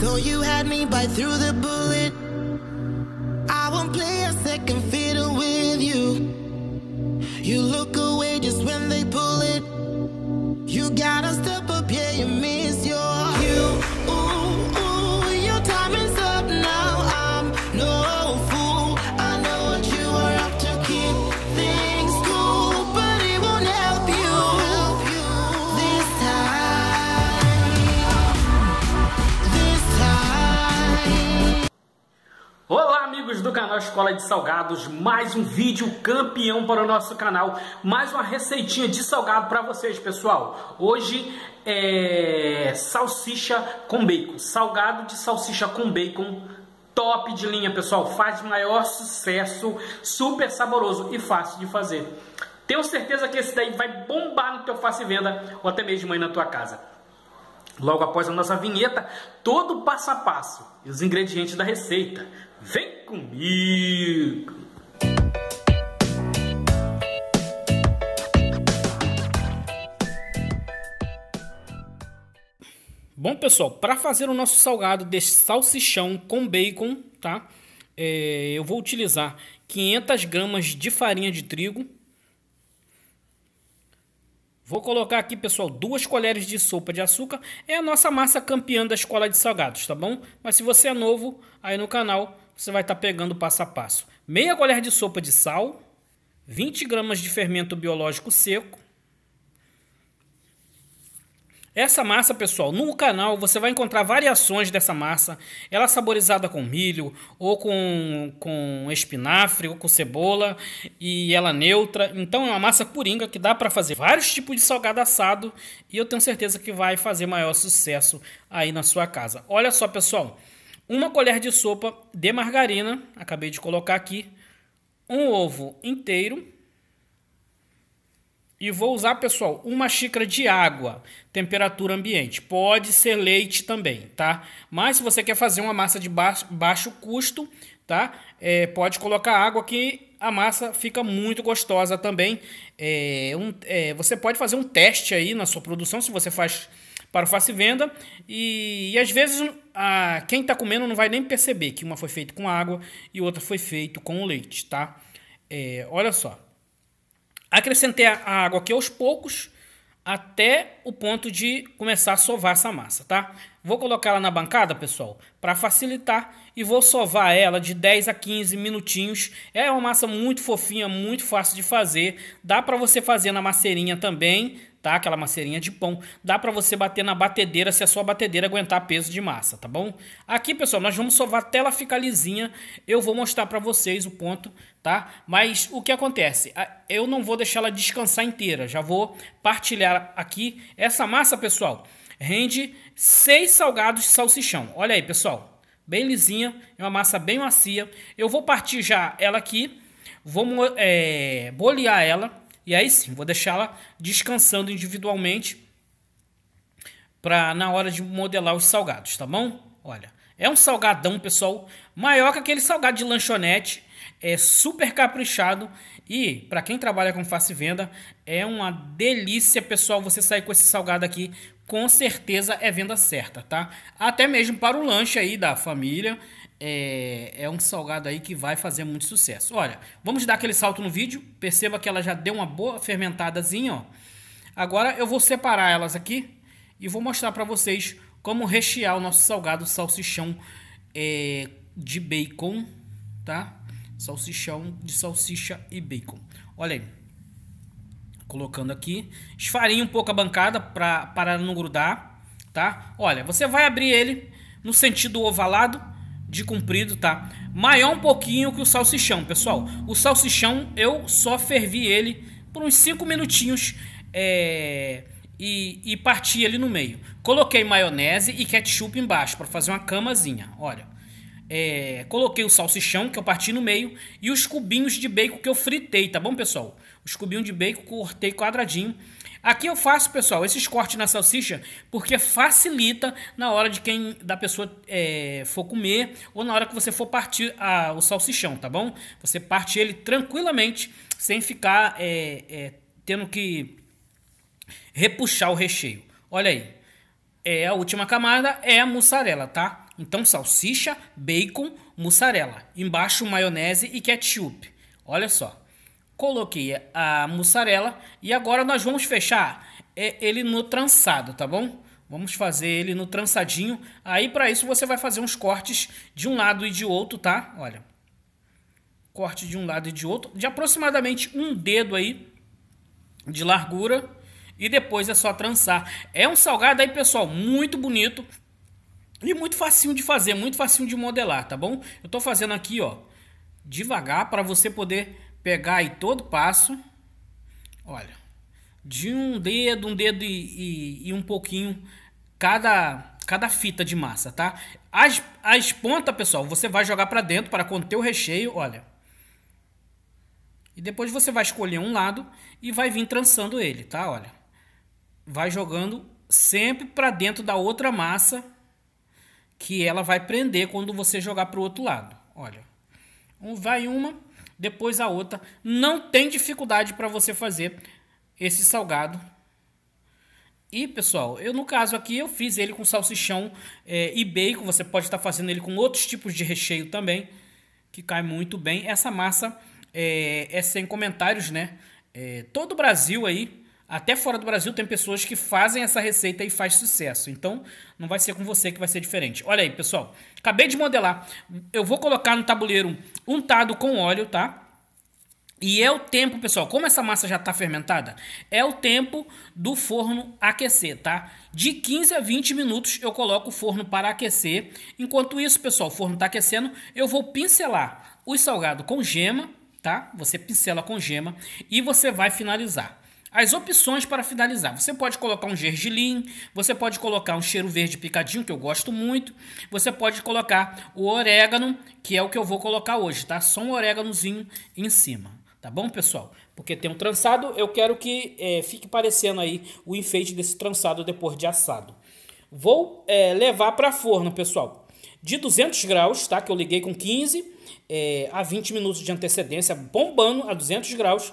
So you had me bite through the bullet. I won't play a second field. do canal Escola de Salgados, mais um vídeo campeão para o nosso canal, mais uma receitinha de salgado para vocês, pessoal. Hoje é salsicha com bacon, salgado de salsicha com bacon, top de linha, pessoal, faz maior sucesso, super saboroso e fácil de fazer. Tenho certeza que esse daí vai bombar no teu face venda ou até mesmo aí na tua casa. Logo após a nossa vinheta, todo o passo a passo e os ingredientes da receita. Vem comigo! Bom, pessoal, para fazer o nosso salgado de salsichão com bacon, tá? É, eu vou utilizar 500 gramas de farinha de trigo, Vou colocar aqui, pessoal, duas colheres de sopa de açúcar. É a nossa massa campeã da escola de salgados, tá bom? Mas se você é novo aí no canal, você vai estar tá pegando passo a passo. Meia colher de sopa de sal, 20 gramas de fermento biológico seco, essa massa, pessoal, no canal você vai encontrar variações dessa massa. Ela é saborizada com milho, ou com, com espinafre, ou com cebola, e ela é neutra. Então é uma massa coringa que dá para fazer vários tipos de salgado assado e eu tenho certeza que vai fazer maior sucesso aí na sua casa. Olha só, pessoal, uma colher de sopa de margarina, acabei de colocar aqui, um ovo inteiro, e vou usar, pessoal, uma xícara de água, temperatura ambiente. Pode ser leite também, tá? Mas se você quer fazer uma massa de baixo, baixo custo, tá? É, pode colocar água que a massa fica muito gostosa também. É, um, é, você pode fazer um teste aí na sua produção, se você faz para o face venda e, e às vezes a, quem está comendo não vai nem perceber que uma foi feita com água e outra foi feita com leite, tá? É, olha só. Acrescentei a água aqui aos poucos, até o ponto de começar a sovar essa massa, tá? Vou colocar ela na bancada, pessoal, para facilitar e vou sovar ela de 10 a 15 minutinhos. É uma massa muito fofinha, muito fácil de fazer. Dá para você fazer na macerinha também, tá? Aquela macerinha de pão. Dá para você bater na batedeira se a sua batedeira aguentar peso de massa, tá bom? Aqui, pessoal, nós vamos sovar até ela ficar lisinha. Eu vou mostrar para vocês o ponto, tá? Mas o que acontece? Eu não vou deixar ela descansar inteira. Já vou partilhar aqui essa massa, pessoal. Rende seis salgados de salsichão. Olha aí, pessoal bem lisinha, é uma massa bem macia. Eu vou partir já ela aqui, vou é, bolear ela e aí sim, vou deixá-la descansando individualmente para na hora de modelar os salgados, tá bom? Olha, é um salgadão, pessoal, maior que aquele salgado de lanchonete, é super caprichado e para quem trabalha com face venda é uma delícia, pessoal, você sair com esse salgado aqui, com certeza é venda certa, tá? Até mesmo para o lanche aí da família, é, é um salgado aí que vai fazer muito sucesso. Olha, vamos dar aquele salto no vídeo, perceba que ela já deu uma boa fermentadazinha, ó. Agora eu vou separar elas aqui e vou mostrar para vocês como rechear o nosso salgado salsichão é, de bacon, tá? Salsichão de salsicha e bacon. Olha aí. Colocando aqui. Esfarinha um pouco a bancada pra, para não grudar, tá? Olha, você vai abrir ele no sentido ovalado de comprido, tá? Maior um pouquinho que o salsichão, pessoal. O salsichão, eu só fervi ele por uns 5 minutinhos, é e, e parti ele no meio. Coloquei maionese e ketchup embaixo para fazer uma camazinha. Olha, é, coloquei o salsichão que eu parti no meio e os cubinhos de bacon que eu fritei, tá bom, pessoal? Os cubinhos de bacon cortei quadradinho. Aqui eu faço, pessoal, esses cortes na salsicha porque facilita na hora de quem da pessoa é, for comer ou na hora que você for partir a, o salsichão, tá bom? Você parte ele tranquilamente sem ficar é, é tendo que Repuxar o recheio. Olha aí. É a última camada é a mussarela, tá? Então salsicha, bacon, mussarela. Embaixo maionese e ketchup. Olha só. Coloquei a mussarela e agora nós vamos fechar é, ele no trançado, tá bom? Vamos fazer ele no trançadinho. Aí para isso você vai fazer uns cortes de um lado e de outro, tá? Olha. Corte de um lado e de outro, de aproximadamente um dedo aí de largura e depois é só trançar. É um salgado aí, pessoal, muito bonito e muito facinho de fazer, muito facinho de modelar, tá bom? Eu tô fazendo aqui, ó, devagar para você poder pegar aí todo passo. Olha, de um dedo, um dedo e, e, e um pouquinho cada cada fita de massa, tá? As, as pontas, pessoal, você vai jogar para dentro para conter o recheio, olha. E depois você vai escolher um lado e vai vir trançando ele, tá? Olha vai jogando sempre para dentro da outra massa que ela vai prender quando você jogar para o outro lado. Olha, um vai uma, depois a outra. Não tem dificuldade para você fazer esse salgado. E pessoal, eu no caso aqui eu fiz ele com salsichão é, e bacon. Você pode estar tá fazendo ele com outros tipos de recheio também, que cai muito bem. Essa massa é, é sem comentários, né? É, todo o Brasil aí até fora do Brasil tem pessoas que fazem essa receita e faz sucesso. Então, não vai ser com você que vai ser diferente. Olha aí, pessoal. Acabei de modelar. Eu vou colocar no tabuleiro untado com óleo, tá? E é o tempo, pessoal, como essa massa já está fermentada, é o tempo do forno aquecer, tá? De 15 a 20 minutos eu coloco o forno para aquecer. Enquanto isso, pessoal, o forno está aquecendo, eu vou pincelar o salgado com gema, tá? Você pincela com gema e você vai finalizar. As opções para finalizar: você pode colocar um gergelim, você pode colocar um cheiro verde picadinho, que eu gosto muito, você pode colocar o orégano, que é o que eu vou colocar hoje, tá? Só um oréganozinho em cima, tá bom, pessoal? Porque tem um trançado, eu quero que é, fique parecendo aí o enfeite desse trançado depois de assado. Vou é, levar para forno, pessoal de 200 graus, tá? Que eu liguei com 15 é, a 20 minutos de antecedência, bombando a 200 graus.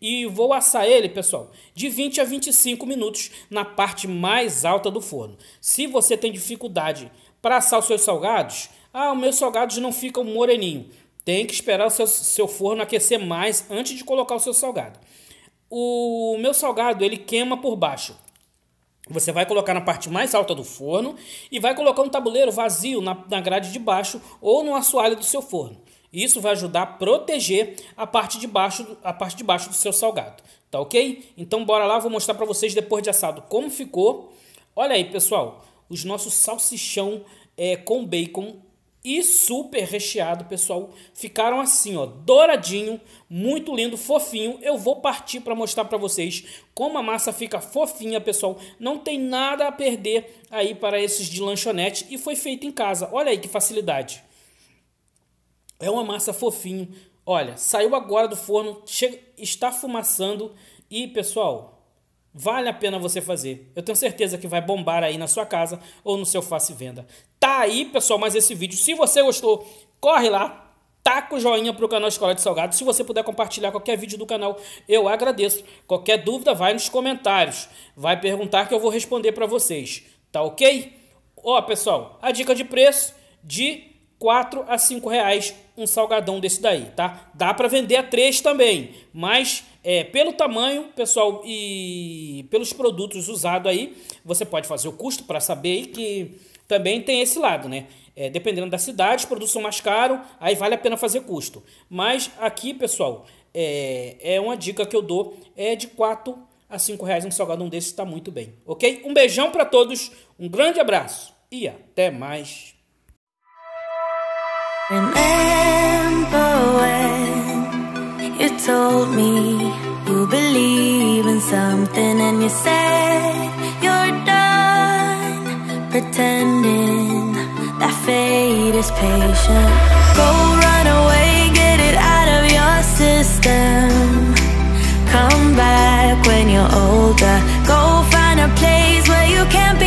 E vou assar ele, pessoal, de 20 a 25 minutos na parte mais alta do forno. Se você tem dificuldade para assar os seus salgados, ah, os meus salgados não ficam moreninho. Tem que esperar o seu, seu forno aquecer mais antes de colocar o seu salgado. O meu salgado ele queima por baixo. Você vai colocar na parte mais alta do forno e vai colocar um tabuleiro vazio na, na grade de baixo ou no assoalho do seu forno. Isso vai ajudar a proteger a parte de baixo, a parte de baixo do seu salgado, tá ok? Então bora lá, vou mostrar para vocês depois de assado como ficou. Olha aí, pessoal, os nossos salsichão é, com bacon e super recheado, pessoal. Ficaram assim, ó, douradinho, muito lindo, fofinho. Eu vou partir para mostrar para vocês como a massa fica fofinha, pessoal. Não tem nada a perder aí para esses de lanchonete e foi feito em casa. Olha aí que facilidade. É uma massa fofinho. Olha, saiu agora do forno, está fumaçando e, pessoal, Vale a pena você fazer. Eu tenho certeza que vai bombar aí na sua casa ou no seu face venda. Tá aí, pessoal, mais esse vídeo. Se você gostou, corre lá, taca o joinha pro canal Escola de Salgado. Se você puder compartilhar qualquer vídeo do canal, eu agradeço. Qualquer dúvida, vai nos comentários. Vai perguntar que eu vou responder para vocês. Tá ok? Ó, pessoal, a dica de preço de 4 a 5 reais um salgadão desse daí, tá? Dá para vender a 3 também, mas é, pelo tamanho, pessoal, e pelos produtos usados aí, você pode fazer o custo para saber que também tem esse lado, né? É, dependendo da cidade, os produtos são mais caros, aí vale a pena fazer custo. Mas aqui, pessoal, é, é uma dica que eu dou, é de 4 a 5 reais um salgadão desse está muito bem, ok? Um beijão para todos, um grande abraço e até mais! Remember when you told me you believe in something and you said you're done pretending that fate is patient. Go run away, get it out of your system. Come back when you're older. Go find a place where you can't be.